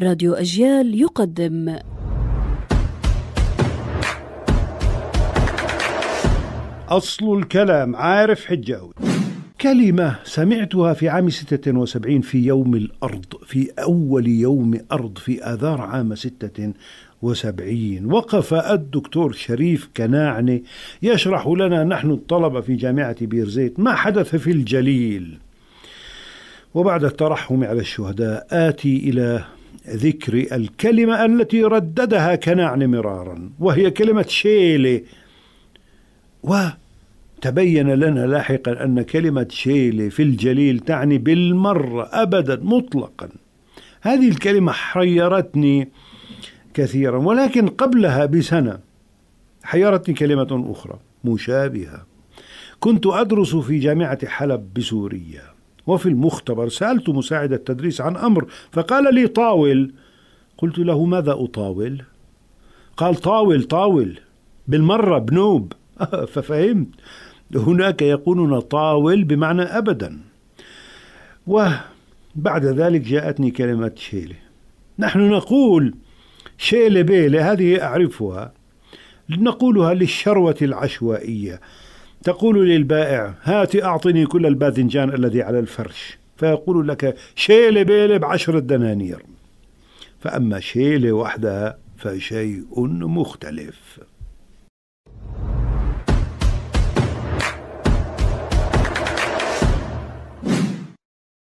راديو أجيال يقدم أصل الكلام عارف حجاوي كلمة سمعتها في عام 76 في يوم الأرض في أول يوم أرض في آذار عام 76 وقف الدكتور شريف كناعني يشرح لنا نحن الطلبة في جامعة بيرزيت ما حدث في الجليل وبعد الترحم على الشهداء آتي إلى ذكر الكلمة التي رددها كنعن مرارا وهي كلمة شيلي وتبين لنا لاحقا أن كلمة شيلي في الجليل تعني بالمرة أبدا مطلقا هذه الكلمة حيرتني كثيرا ولكن قبلها بسنة حيرتني كلمة أخرى مشابهة كنت أدرس في جامعة حلب بسوريا وفي المختبر سألت مساعد التدريس عن أمر فقال لي طاول قلت له ماذا أطاول قال طاول طاول بالمرة بنوب ففهمت هناك يقولون طاول بمعنى أبدا وبعد ذلك جاءتني كلمة شيلة نحن نقول شيلة بيلة هذه أعرفها نقولها للشروة العشوائية تقول للبائع هات أعطني كل الباذنجان الذي على الفرش فيقول لك شيلة بيلة بعشرة دنانير فأما شيلة وحدها فشيء مختلف